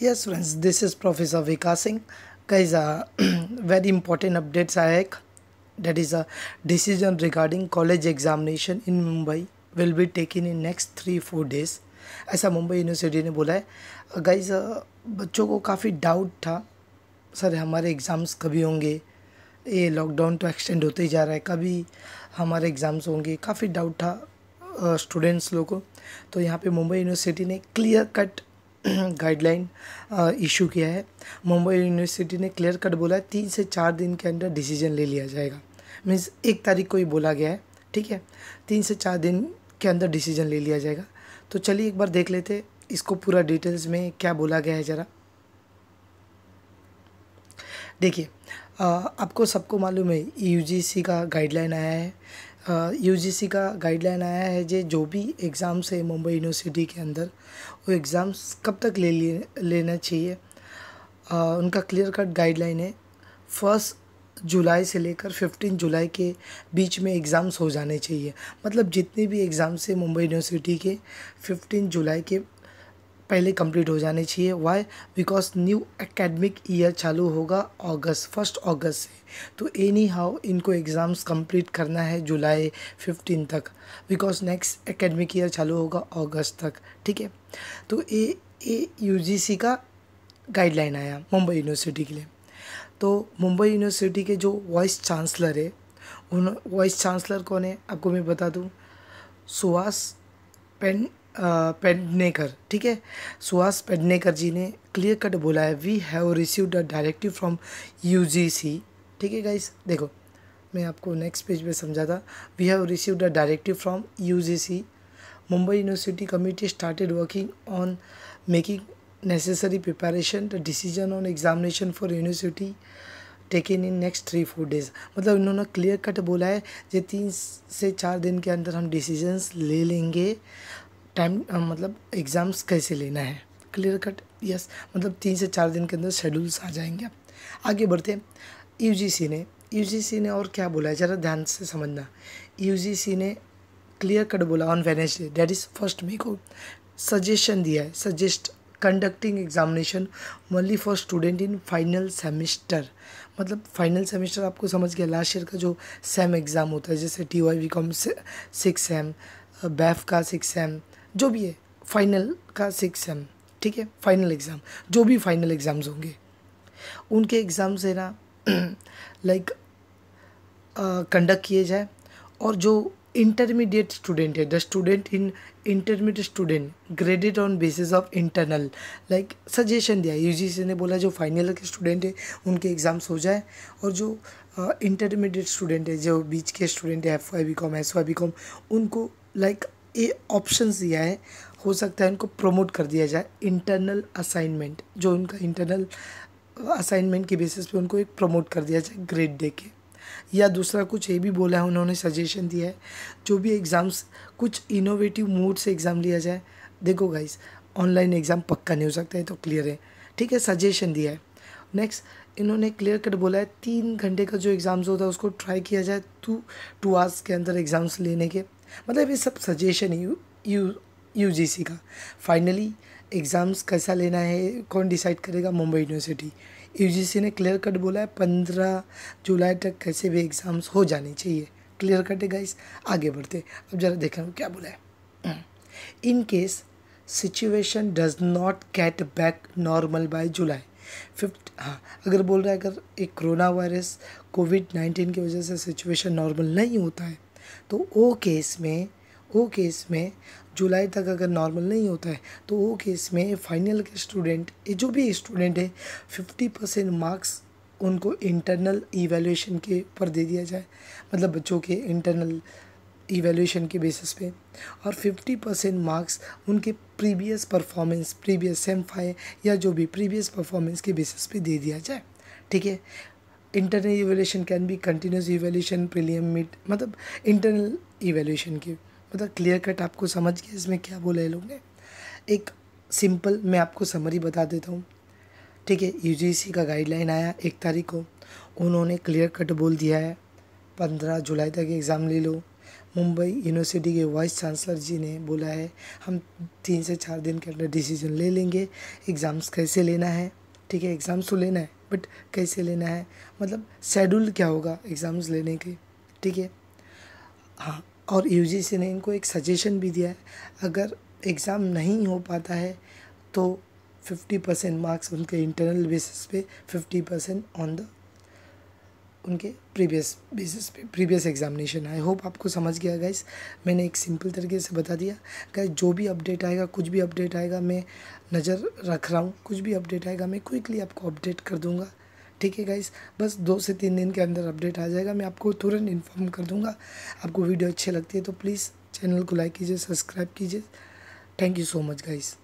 yes friends this is professor Vikas Singh cause a very important updates आया एक date is a decision regarding college examination in Mumbai will be take in next three four days ऐसा Mumbai university ने बोला है guys uh, uh, बच्चों को काफ़ी doubt था सर हमारे एग्ज़ाम्स कभी होंगे ये लॉकडाउन तो एक्सटेंड होते ही जा रहा है कभी हमारे एग्ज़ाम्स होंगे काफ़ी डाउट था स्टूडेंट्स uh, लोगों को तो यहाँ पे मुंबई यूनिवर्सिटी ने clear cut guideline issue uh, किया है मुंबई यूनिवर्सिटी ने क्लियर कट बोला है तीन से चार दिन के अंदर डिसीजन ले लिया जाएगा मीन्स एक तारीख को ही बोला गया है ठीक है तीन से चार दिन के अंदर डिसीजन ले लिया जाएगा तो चलिए एक बार देख लेते इसको पूरा डिटेल्स में क्या बोला गया है ज़रा देखिए uh, आपको सबको मालूम है यूजीसी का गाइडलाइन आया है यूजीसी का गाइडलाइन आया है जे जो भी एग्ज़ाम्स है मुंबई यूनिवर्सिटी के अंदर वो एग्ज़ाम्स कब तक ले लेना चाहिए आ, उनका क्लियर कट गाइडलाइन है फर्स्ट जुलाई से लेकर फिफ्टीन जुलाई के बीच में एग्ज़ाम्स हो जाने चाहिए मतलब जितने भी एग्ज़ाम्स है मुंबई यूनिवर्सिटी के फिफ्टीन जुलाई के पहले कंप्लीट हो जाने चाहिए why because new academic year चालू होगा अगस्त फर्स्ट अगस्त से तो एनी हाउ इनको एग्ज़ाम्स कंप्लीट करना है जुलाई फिफ्टीन तक बिकॉज नेक्स्ट एकेडमिक ईयर चालू होगा अगस्त तक ठीक है तो ए ए सी का गाइडलाइन आया मुंबई यूनिवर्सिटी के लिए तो मुंबई यूनिवर्सिटी के जो वाइस चांसलर है उन वाइस चांसलर कौन है आपको मैं बता दूँ सुहास पेन पेडनेकर ठीक है सुहास पेडनेकर जी ने क्लियर कट बोला है we have receive a directive from C ठीक है गाइस देखो मैं आपको नेक्स्ट पेज पे था we have receive a directive from C Mumbai university committee started working on making necessary preparation the decision on examination for university taken in next three four days मतलब इन्होंने clear cut बोला है जो तीन से चार दिन के अंदर हम डिसीजंस ले लेंगे टाइम मतलब एग्ज़ाम्स कैसे लेना है क्लियर कट यस मतलब तीन से चार दिन के अंदर शेड्यूल्स आ जाएंगे आगे बढ़ते हैं सी ने सी ने और क्या बोला है ज़रा ध्यान से समझना सी ने क्लियर कट बोला on Wednesday that is first May को सजेशन दिया है suggest conducting examination only for student in final semester मतलब फाइनल सेमिस्टर आपको समझ गया लास्ट ईयर का जो सेम एग्ज़ाम होता है जैसे T Y B com six sem BAF का सिक्स सेम जो भी है फाइनल का सेक्शन ठीक है फाइनल एग्ज़ाम जो भी फाइनल एग्ज़ाम्स होंगे उनके एग्ज़ाम से ना लाइक कंडक्ट किए जाए और जो इंटरमीडिएट स्टूडेंट है the student in intermediate student graded on basis of internal like suggestion दिया सी ने बोला जो फाइनल के स्टूडेंट है उनके एग्ज़ाम्स हो जाए और जो इंटरमीडिएट uh, स्टूडेंट है जो बीच के स्टूडेंट है F Y B com S Y B com उनको लाइक like, ये ऑप्शंस दिया है हो सकता है उनको प्रमोट कर दिया जाए इंटरनल असाइनमेंट जो उनका इंटरनल असाइनमेंट के बेसिस पे उनको एक प्रमोट कर दिया जाए ग्रेड दे के या दूसरा कुछ ये भी बोला है उन्होंने सजेशन दिया है जो भी एग्ज़ाम्स कुछ इनोवेटिव मूड से एग्ज़ाम लिया जाए देखो गाइस ऑनलाइन एग्ज़ाम पक्का नहीं हो सकता है तो क्लियर है ठीक है सजेशन दिया है नेक्स्ट इन्होंने क्लियर कट बोला है तीन घंटे का जो एग्ज़ाम्स होता है उसको ट्राई किया जाए टू टू आवर्स के अंदर एग्ज़ाम्स लेने के मतलब ये सब सजेशन यू यू सी का फाइनली एग्ज़ाम्स कैसा लेना है कौन डिसाइड करेगा मुंबई यूनिवर्सिटी यूजीसी ने क्लियर कट बोला है पंद्रह जुलाई तक कैसे भी एग्ज़ाम्स हो जाने चाहिए क्लियर कट है गाइस आगे बढ़ते अब ज़रा देख रहे क्या बोला है in case situation does not get back normal by July fifth हाँ अगर बोल रहा है अगर एक कोरोना वायरस कोविड नाइन्टीन की वजह से सिचुएशन नॉर्मल नहीं होता है तो ओ केस में वो केस में जुलाई तक अगर नॉर्मल नहीं होता है तो वो केस में फाइनल के स्टूडेंट जो भी स्टूडेंट है फिफ्टी परसेंट मार्क्स उनको इंटरनल इवेल्यूशन के ऊपर दे दिया जाए मतलब बच्चों के इंटरनल इवेल्यूशन के बेसिस पे और फिफ्टी परसेंट मार्क्स उनके previous performance previous sem five या जो भी प्रीवियस परफॉर्मेंस के बेसिस पे दे दिया जाए ठीक है internal evaluation can be continuous evaluation prelim meet मतलब इंटरनल इवेल्यूशन की मतलब क्लियर कट आपको समझ गया इसमें क्या बोला है लोग ने एक सिंपल मैं आपको समरी बता देता हूँ ठीक है यू का गाइडलाइन आया एक तारीख को उन्होंने क्लियर कट बोल दिया है पंद्रह जुलाई तक एग्ज़ाम ले लो मुंबई यूनिवर्सिटी के वाइस चांसलर जी ने बोला है हम तीन से चार दिन के अंदर डिसीजन ले लेंगे एग्ज़ाम्स कैसे लेना है ठीक है एग्ज़ाम्स तो लेना है बट कैसे लेना है मतलब शेड्यूल क्या होगा एग्ज़ाम्स लेने के ठीक है हाँ और यू ने इनको एक सजेशन भी दिया है अगर एग्ज़ाम नहीं हो पाता है तो फिफ्टी परसेंट मार्क्स उनके इंटरनल बेसिस पे फिफ्टी परसेंट ऑन द उनके प्रीवियस बेसिस पे प्रीवियस एग्जामिनेशन आई होप आपको समझ गया गाइस मैंने एक सिंपल तरीके से बता दिया गाइस जो भी अपडेट आएगा कुछ भी अपडेट आएगा मैं नज़र रख रहा हूँ कुछ भी अपडेट आएगा मैं क्विकली आपको अपडेट कर दूँगा ठीक है गाइस बस दो से तीन दिन के अंदर अपडेट आ जाएगा मैं आपको तुरंत इन्फॉर्म कर दूँगा आपको वीडियो अच्छी लगती है तो प्लीज़ चैनल को लाइक कीजिए सब्सक्राइब कीजिए thank you so much guys